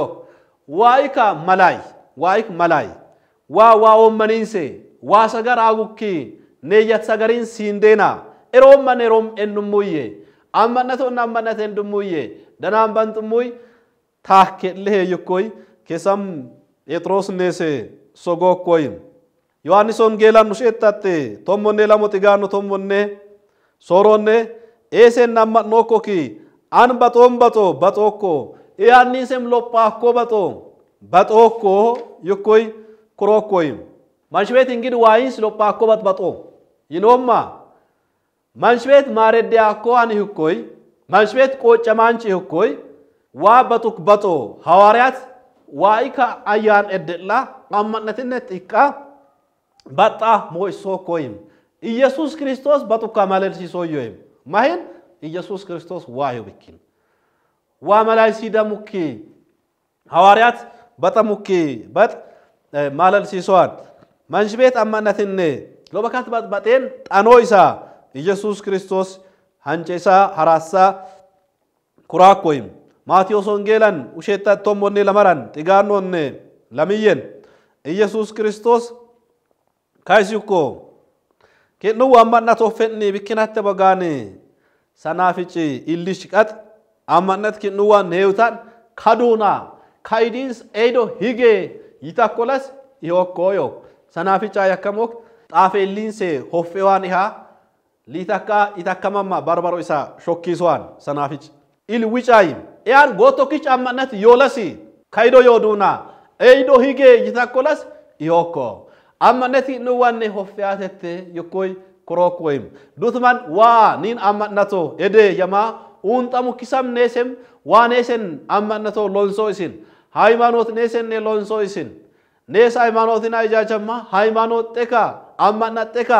ዋይካ መላይ ዋይክ መላይ ዋ ዋ ወመኒንሴ ዋ ሰገር አጉኪ ነየት ሰገሪን ሲንዴና ኤሮመን ኤሮም እንሙዬ አማነቱ እና አመነት ኤንድሙዬ ደናን በንጥሙይ ታኬልሄ ይኮይ ከሰም ጴጥሮስ ነሴ sogookkoyin yohannis ongeelan usheettatte tommonne lamo xigaanno tommonne soronne eesen amma'nookkoki an baxoon baxo baxookko iyaanniisem loppaakko baxo baxookko yokkoy kurookkooyin manchi ቤት እንግዲህ ዋይንስ ሎፓኮ በጥበጦ ይኖማ manchi ቤት ማረዲያኮ አን ህኮይ manchi ቤት ቆጨማንጭ ህኮይ ዋ በቱክ በጦ ሐዋርያት waayika ayaan edde'la qammannatinne xiqqa baxxa moysookkoyim ኢየሱስ ክርስቶስ በጡካ ማለልሲሶዮይም ማሂን ኢየሱስ ክርስቶስ ዋዮ ብኪን ዋ መላይሲ ደሙኪ ሐዋርያት በጠሙኪ በጥ ማለልሲሶዋን መንሽ ቤት አማነትኔ ሎበካት በጤን ጠኖይሳ ኢየሱስ ክርስቶስ ሀንቼሳ ሀራሳ ኩራኮይም ማቴዎስ ወንጌላን ቶም ወኔ ለመራን ጥጋን ወኔ ለምየን ኢየሱስ ክርስቶስ ካይሲኮ ከኑ ዋማና ቶፌኒ ቢኪናተ በጋን ሰናፍጭ ኢልሽ ቀጥ አማነት ኬኑ ዋን ሄውታን ካዱና ካይዲንስ ኤዶ ሂጌ ይታኮለስ ይወኮዮ ሰናፍጫ ያከሞክ ጣፌ ሊንሴ ሆፌዋን ይሃ ሊታካ ይታከማማ ባርባሮ ኢሳ ሾኪሷን ሰናፍጭ il ilwicaayim eyaan gootokic amma'net yolasi kaido yoduna eido hige yitakkolas iyokko amma'net hi'nuwanne hoffeyaatette yokkoy korokkoyim dutman wa nin amma'nato ede yama untamu kisam nesem wa nesen amma'nato lonso isin haymanot ሃይማኖት ኔሰን ኔሎንሶ ይስን ኔስ ሃይማኖትን አይጃቸማ ሃይማኖት ጤካ teka ጤካ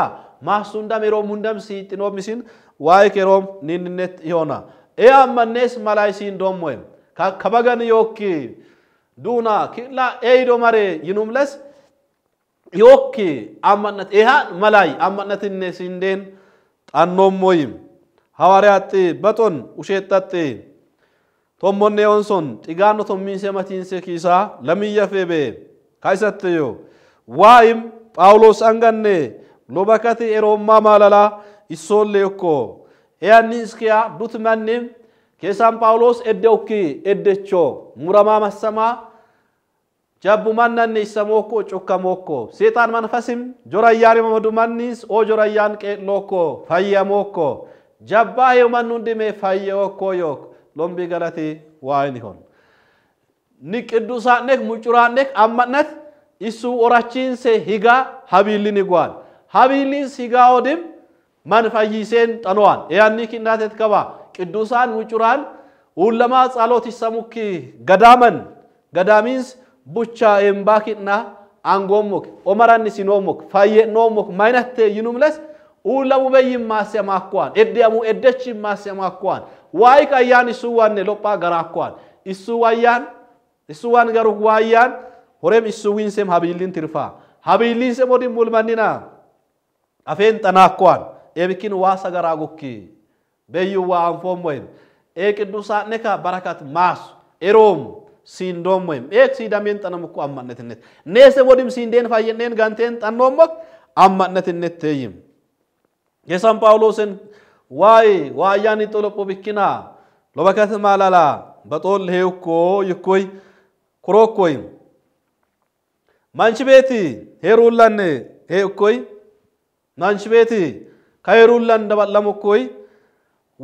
ማሱንዳም የሮም ሁንዳም ሲጥኖም ይስን ዋይ ከሮም ኒንነት yona Ea mannees malaayisiin doommoen kabagan yookiin duuna kila eeyido maree yinumles yookiin amannat ehaa malaay amannatinne sindeen xannoommoyim hawaariyaaxxee baxon usheexxaxxee tommonnee onson xigaanno tommiinse matiinse kiisaa lamiyyafee bee kaisatteyo waayim phaawulos anganne lobakati eroommaa maalalaa issoollee okkoo ሄያኒንስኪያ ዱትመኒም ኬሳን ጳውሎስ ኤደውኪ ኤደቾ ሙረማ መሰማ ጀቡ ማናኒ ሰሞኮ ጩከሞኮ ሴጣን መንፈስም ጆረያሪ መመዱ ማኒስ ኦ ጆረያን ቄሎኮ ፈየሞኮ ጀባ ሄው መኑ እንድሜ ፈየኮ ዮክ ሎምቢ ገለቲ ዋይን ይሆን ኒ ቅዱሳነክ ሙጩራነክ አመነት ኢሱ ኦራቺንሴ ሂጋ ሀቢሊን ይጓል ሀቢሊን ሲጋ ኦድም መንፈይሴን ጠኖዋን ያኒክ እናቴት ከባ ቅዱሳን ውጩራን ሁለማ ጸሎት ይሰሙክ ገዳመን ገዳሚንስ ቡቻ ኤምባኪና አንጎሞክ ኦመራን ሲኖሞክ ፋየኖሞክ ማይነቴ ይኑምለስ ሁለሙ በይ ማሰማኳን እድያሙ ኤደች ማሰማኳን ዋይ ቀያን እሱዋን ሎጳ ገራኳን እሱ ዋያን እሱዋን ገሩ ዋያን ሆረም እሱዊን ሴም ሀቢሊን ትርፋ ሀቢሊን ሰሞዲ ሙልማኒና ሙልመኒና አፌን ጠናኳን ኤብኪን ዋ ሰገራጉኪ በይዋ አንፎም ወይም ኤ ቅዱሳኔከ በረከት ማሱ ኤሮም ሲንዶም ወይም ኤክ ሲዳሜን ጠነም እኮ አማነትነት ኔሰ ወዲም ሲንዴን ፋየኔን ጋንቴን ጠኖሞክ አማነትነት ተይም የሳን ጳውሎስን ዋይ ዋያኒ ጦሎጶ ቢኪና ሎበከት ማላላ በጦል ሄውኮ ይኮይ ኩሮኮይ ማንች ቤቲ ሄሩላን ሄውኮይ ማንች ቤቲ ከይሩላን ደባለሙ ኮይ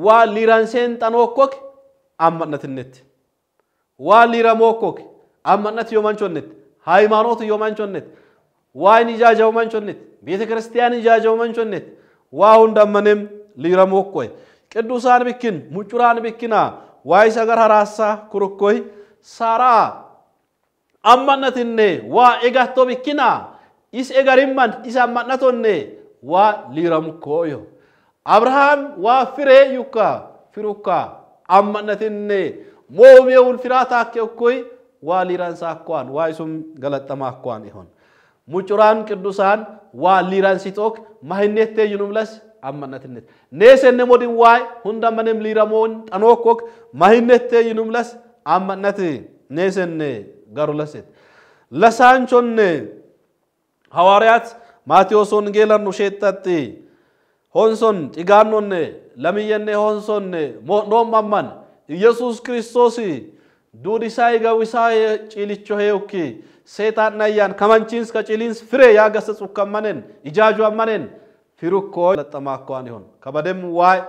ዋ ሊራንሴን ጠኖኮክ አመነትነት ዋ ሊረሞኮክ አመነት ዮማንቾነት ሃይማኖት ዮማንቾነት ዋይን ኢጃጀው መንቾነት ቤተ ክርስቲያን ኢጃጀው መንቾነት ዋው እንደመንም ሊረሞኮይ ቅዱሳን ብክን ሙጩራን ብክና ዋይ ሰገር ሀራሳ ኩርኮይ ሳራ አማነትኔ ዋ ኤጋቶ ብኪና ኢስ ኤገሪማን ኢስ አማነቶኔ waa liiramukkoo yo abrahaam waa firee yukka firukka ammannatinne moomee ulfiraa taakke ukkoy waa liiransa akkoan waa isum galaxxama akkoan ihon mucuraan ቅዱሳን ዋ ሊራን ሲጦክ ማህኔት ተይኑም ለስ አመነትነት ኔሰነ ሞድን ዋይ ሁንዳ መንም ሊራሞን ጠኖኮክ ማህኔት ተይኑም ለስ አመነት ኔሰነ ጋሩ ለሰት ለሳንቾነ ማቴዎስ ወንጌላን ሼጣጢ ሆንሶን ጢጋኖኔ ሆንሶን ሆንሶኔ ሞኖማማን ኢየሱስ ክርስቶስ ዱዲሳይ ገዊሳይ ጭልቾ ሄውኪ ሴጣን ነያን ከመንቺንስ ከጭሊንስ ፍሬ ያገሰጹ ከመነን ኢጃጁ አማነን ፊሩኮ ለጠማኳን ይሆን ከበደም ዋይ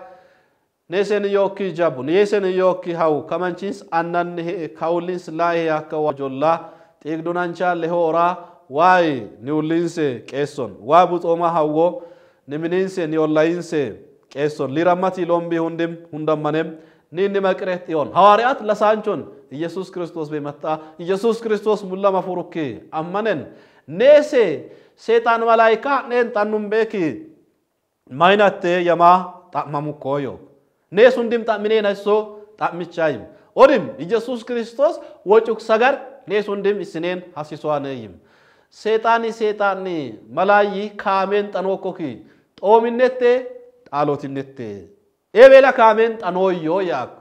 ኔሴን ዮኪ ጃቡ ኔሴን ዮኪ ሃው ከመንቺንስ አናን ካውሊንስ ላይ ያከዋጆላ ጤግዶናንቻ ለሆራ ዋይ ኒውሊንሰ ቄሶን ዋ ቡጾማ ሀዎ ንምኒንሰ ኒኦላይንሰ ቄሶን ሊራማት ሎምቢ ሁንድም ሁንደመኔም ኒኒ መቅሬት ኢዮን ሐዋርያት ለሳንቾን ኢየሱስ ክርስቶስ በመጣ ኢየሱስ ክርስቶስ ሙላ መፉሩክ አመነን ኔሴ ሴጣን መላይካ ኔን ጠኑም ማይናቴ የማ ጣመሙ ኮዮ ኔሱ እንዲም ጣምኔ ነሶ ኦዲም ኢየሱስ ክርስቶስ ወጩክ ሰገር እስኔን ሐሲሷ ነይም ሴጣኒ ሴጣኒ መላይ ካሜን ጠኖኮኪ ጦሚነቴ ጣሎትነቴ ኤቤላ ካሜን ጠኖዮ ያኩ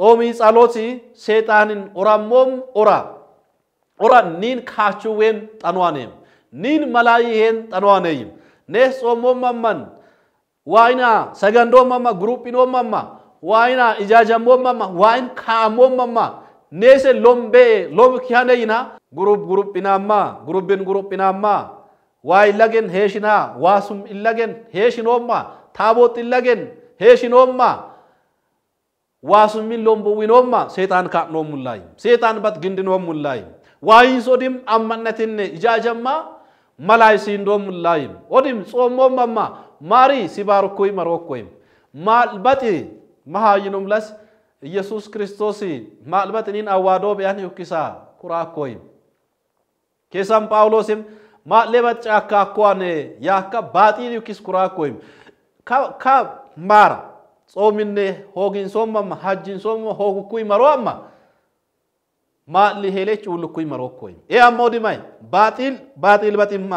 ጾሚ ጸሎት ሴጣንን ኦራሞም ኦራ ኦራ ኒን ካቹ ዌን ጠኗኔም ኒን መላይ ሄን ጠኗኔይም ኔ ጾሞም መመን ዋይና ሰገንዶ መማ ግሩፒኖ መማ ዋይና ኢጃጀሞ መማ ዋይን ካሞ መማ neese lombee loom kihaneyina gurup guruphinamma gurubbin guruphinamma waa illagen heeshinaa waasum illagen heeshinoomma taaboot illagen heeshinoomma waasummin lombowwinoomma seexaan kaa'noomullaayim seexaan bat gindinoomullaayim waayiins odim ammannatinne ijaajammaa malaayisiindoomullaayim odim xoommoommamma maarii sibaarukkoyma rokkoyim maalbati mahaayinomlas ኢየሱስ ክርስቶስ ምናልባት እኔን አዋዶ ቢያን ዩኪሳ ኩራኮይም ኬሳም ጳውሎስም ማሌበት ጫካ አኳን ያካ ባጢን ዩኪስ ኩራኮይም ካ ማራ ጾምኔ ሆጊን ሶማማ ሀጂን ሶማ ሆጉኩይ መሮአማ ማሊ ሄሌች ውልኩይ መሮኮይም ኤ አሞ ባጢል ባጢል በጢማ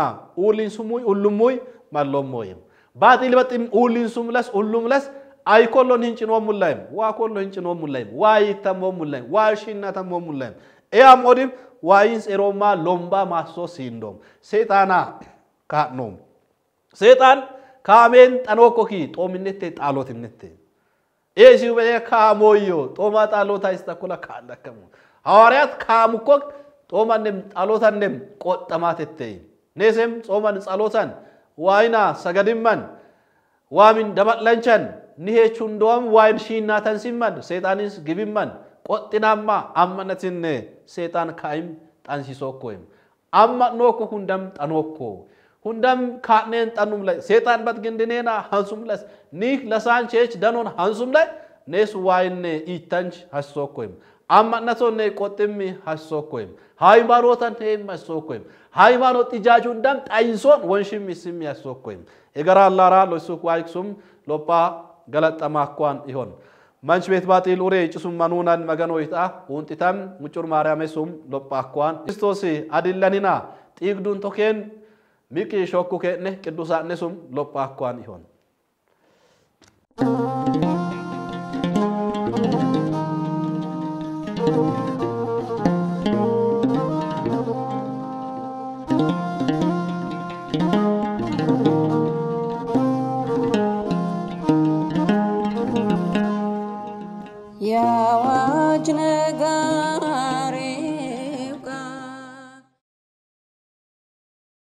ኡሊንሱሙይ ኡሉሙይ ማሎሞይም ባጢል በጢም ኡሊንሱም ለስ ኡሉም ለስ አይኮሎን ሂንጭኖ ሙላይም ዋኮሎ ሂንጭኖ ሙላይም ዋይተሞ ሙላይም ዋሽነተሞ ሙላይም ኤያም ኦዲም ዋይን ጼሮማ ሎምባ ማሶ ሲንዶም ሴጣና ካኖም ሴጣን ካሜን ጠኖኮኪ ጦምኔቴ ጣሎትኔቴ ኤሲ በየ ካሞዮ ጦማ ጣሎታ ይስተኮላ ካለከሙ ሐዋርያት ካሙኮ ጦማንም ጣሎታንም ቆጠማቴቴ ኔሴም ጾማን ጻሎታን ዋይና ሰገድመን waamin dabal'anchan ni hechuun do'am waa shiinnaatan simman seexaanis gibimman qoxxinaamma ammanatin seexaan kaa'im xansisokko him amma'nookko hundam xanookko hundam kaa'neen xannum lay seexaan batgindineena hansum las ni lasaan cheech danoon hansum lay nees waayinne iittanch hasisokko him አማናቶነ ቆጥም ሀሶኮይም ሃይማኖታን ሄም ሀሶኮይም ሃይማኖት እጃጁ እንዳም ጣይንሶን ወንሽም ስም ያሶኮይም የገራ የገራላራ ሎሱክ ዋይክሱም ሎጳ ገለጠማኳን ይሆን መንች ቤት ባጢል ኡሬ ጭሱም መኑናን መገኖይጣ ውንጢተም ሙጩር ማርያሜሱም ሎጳኳን ክርስቶስ አድለኒና ጢግዱን ቶኬን ሚቂ ሾኩ ነሱም ቅዱሳኔሱም ሎጳኳን ይሆን